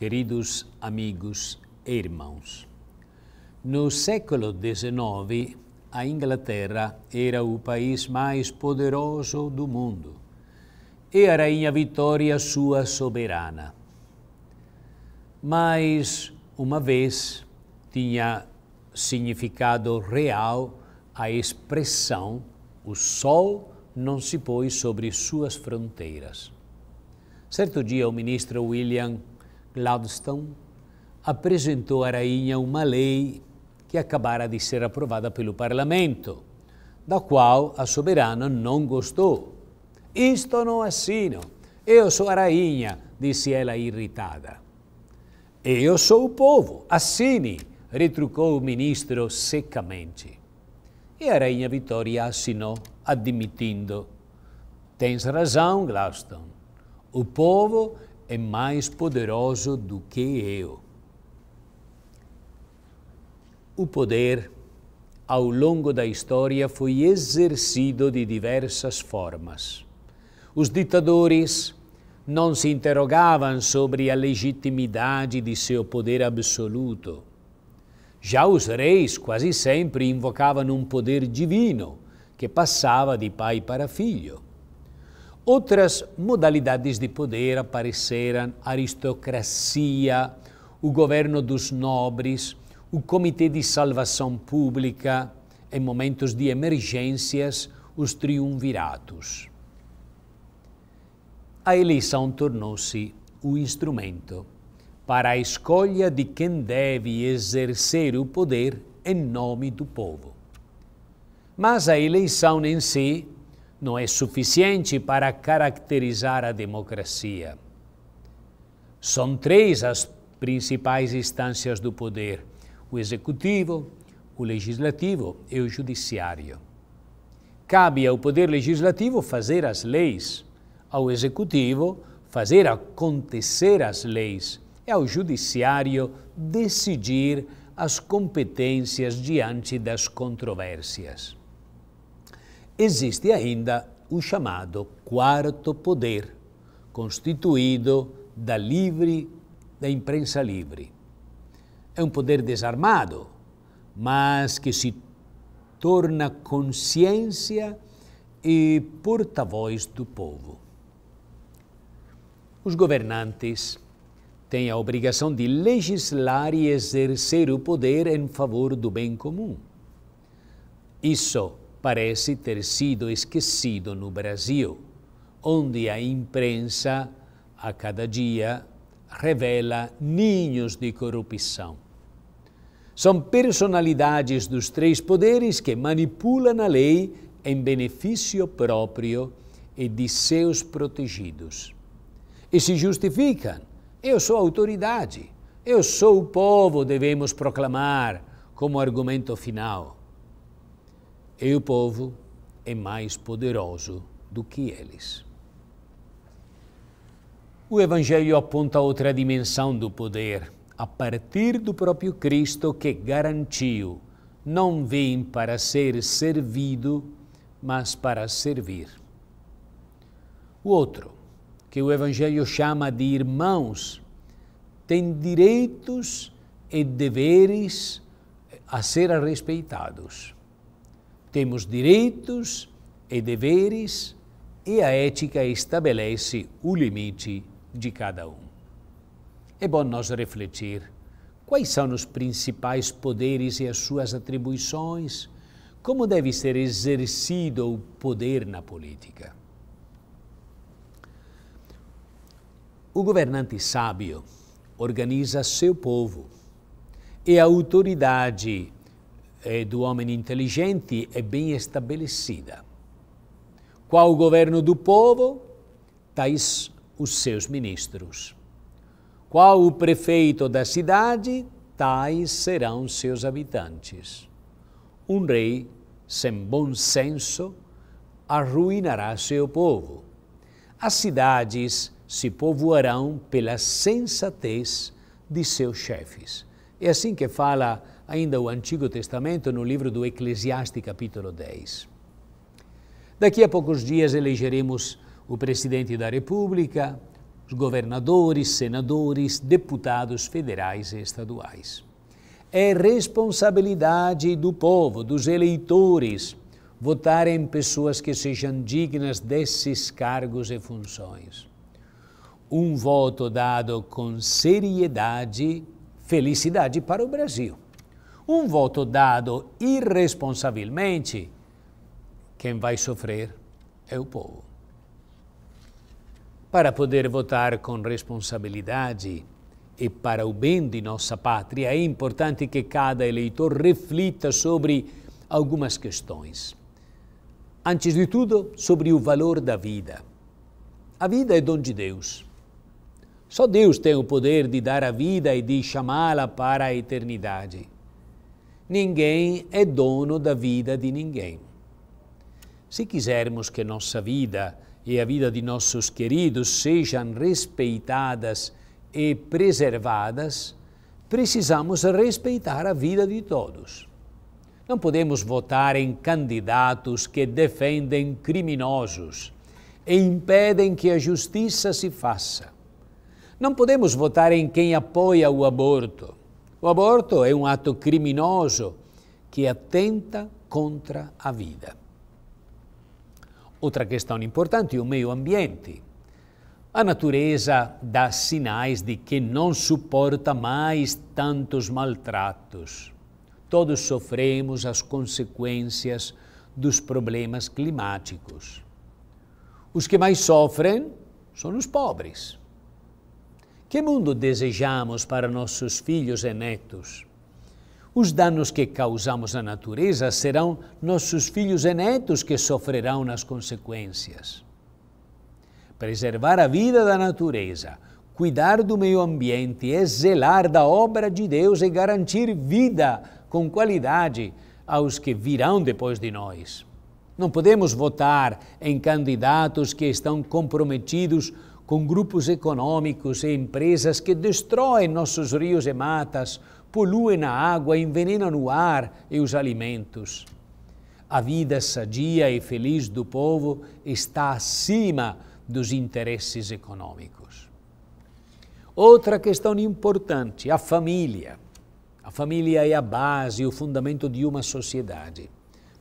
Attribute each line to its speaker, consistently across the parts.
Speaker 1: queridos amigos e irmãos. No século XIX, a Inglaterra era o país mais poderoso do mundo e a Rainha Vitória sua soberana. Mas, uma vez, tinha significado real a expressão o sol não se pôs sobre suas fronteiras. Certo dia, o ministro William Gladstone apresentou à rainha uma lei que acabara de ser aprovada pelo parlamento, da qual a soberana não gostou. Isto não assino. É Eu sou a rainha, disse ela irritada. Eu sou o povo, assine, retrucou o ministro secamente. E a rainha Vitória assinou, admitindo. Tens razão, Gladstone. O povo é mais poderoso do que eu. O poder, ao longo da história, foi exercido de diversas formas. Os ditadores não se interrogavam sobre a legitimidade de seu poder absoluto. Já os reis quase sempre invocavam um poder divino que passava de pai para filho. Outras modalidades de poder apareceram: aristocracia, o governo dos nobres, o Comitê de Salvação Pública, em momentos de emergências, os triunviratos. A eleição tornou-se o instrumento para a escolha de quem deve exercer o poder em nome do povo. Mas a eleição em si não é suficiente para caracterizar a democracia. São três as principais instâncias do poder: o executivo, o legislativo e o judiciário. Cabe ao poder legislativo fazer as leis, ao executivo fazer acontecer as leis e ao judiciário decidir as competências diante das controvérsias. Existe ainda o chamado quarto poder, constituído da livre da imprensa livre. É um poder desarmado, mas que se torna consciência e porta-voz do povo. Os governantes têm a obrigação de legislar e exercer o poder em favor do bem comum. Isso parece ter sido esquecido no Brasil, onde a imprensa, a cada dia, revela ninhos de corrupção. São personalidades dos três poderes que manipulam a lei em benefício próprio e de seus protegidos. E se justificam. Eu sou autoridade, eu sou o povo, devemos proclamar como argumento final e o povo é mais poderoso do que eles. O Evangelho aponta outra dimensão do poder, a partir do próprio Cristo que garantiu: não vim para ser servido, mas para servir. O outro, que o Evangelho chama de irmãos, tem direitos e deveres a ser respeitados. Temos direitos e deveres e a ética estabelece o limite de cada um. É bom nós refletir quais são os principais poderes e as suas atribuições, como deve ser exercido o poder na política. O governante sábio organiza seu povo e a autoridade eh, do homem inteligente é bem estabelecida. Qual o governo do povo? Tais os seus ministros. Qual o prefeito da cidade? Tais serão seus habitantes. Um rei sem bom senso arruinará seu povo. As cidades se povoarão pela sensatez de seus chefes. É assim que fala ainda o Antigo Testamento no livro do Eclesiastes, capítulo 10. Daqui a poucos dias elegeremos o presidente da República, os governadores, senadores, deputados federais e estaduais. É responsabilidade do povo, dos eleitores, votar em pessoas que sejam dignas desses cargos e funções. Um voto dado com seriedade, felicidade para o Brasil um voto dado irresponsavelmente, quem vai sofrer é o povo. Para poder votar com responsabilidade e para o bem de nossa pátria, é importante que cada eleitor reflita sobre algumas questões. Antes de tudo, sobre o valor da vida. A vida é dom de Deus. Só Deus tem o poder de dar a vida e de chamá-la para a eternidade. Ninguém é dono da vida de ninguém. Se quisermos que nossa vida e a vida de nossos queridos sejam respeitadas e preservadas, precisamos respeitar a vida de todos. Não podemos votar em candidatos que defendem criminosos e impedem que a justiça se faça. Não podemos votar em quem apoia o aborto o aborto é um ato criminoso que atenta contra a vida. Outra questão importante é o meio ambiente. A natureza dá sinais de que não suporta mais tantos maltratos. Todos sofremos as consequências dos problemas climáticos. Os que mais sofrem são os pobres. Que mundo desejamos para nossos filhos e netos? Os danos que causamos à natureza serão nossos filhos e netos que sofrerão as consequências. Preservar a vida da natureza, cuidar do meio ambiente é zelar da obra de Deus e garantir vida com qualidade aos que virão depois de nós. Não podemos votar em candidatos que estão comprometidos com com grupos econômicos e empresas que destroem nossos rios e matas, poluem a água, envenenam o ar e os alimentos. A vida sadia e feliz do povo está acima dos interesses econômicos. Outra questão importante, a família. A família é a base, o fundamento de uma sociedade.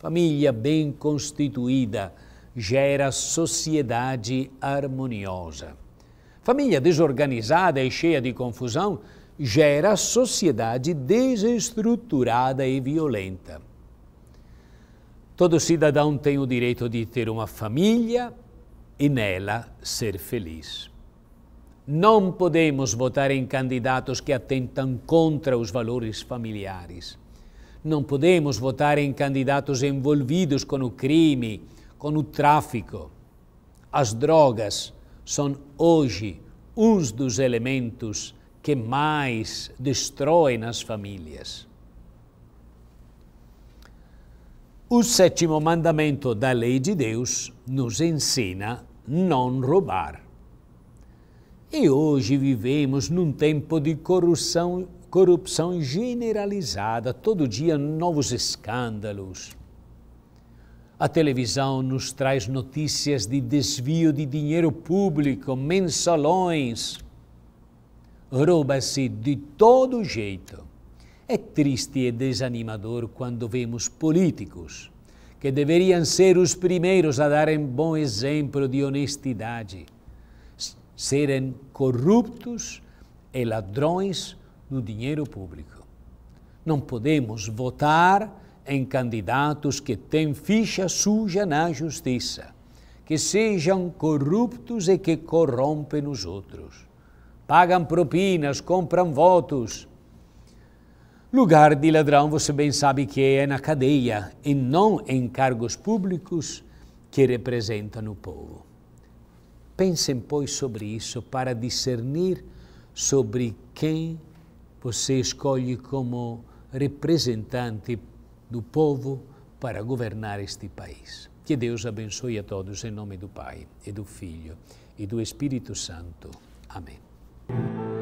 Speaker 1: Família bem constituída gera sociedade harmoniosa. Família desorganizada e cheia de confusão gera sociedade desestruturada e violenta. Todo cidadão tem o direito de ter uma família e nela ser feliz. Não podemos votar em candidatos que atentam contra os valores familiares. Não podemos votar em candidatos envolvidos com o crime, com o tráfico. As drogas são hoje um dos elementos que mais destroem as famílias. O sétimo mandamento da lei de Deus nos ensina não roubar. E hoje vivemos num tempo de corrupção, corrupção generalizada, todo dia novos escândalos a televisão nos traz notícias de desvio de dinheiro público, mensalões. Rouba-se de todo jeito. É triste e desanimador quando vemos políticos, que deveriam ser os primeiros a darem bom exemplo de honestidade, serem corruptos e ladrões no dinheiro público. Não podemos votar em candidatos que têm ficha suja na justiça, que sejam corruptos e que corrompem os outros. Pagam propinas, compram votos. Lugar de ladrão, você bem sabe que é na cadeia e não em cargos públicos que representam o povo. Pensem, pois, sobre isso para discernir sobre quem você escolhe como representante do povo para governar este país. Que Deus abençoe a todos em nome do Pai e do Filho e do Espírito Santo. Amém.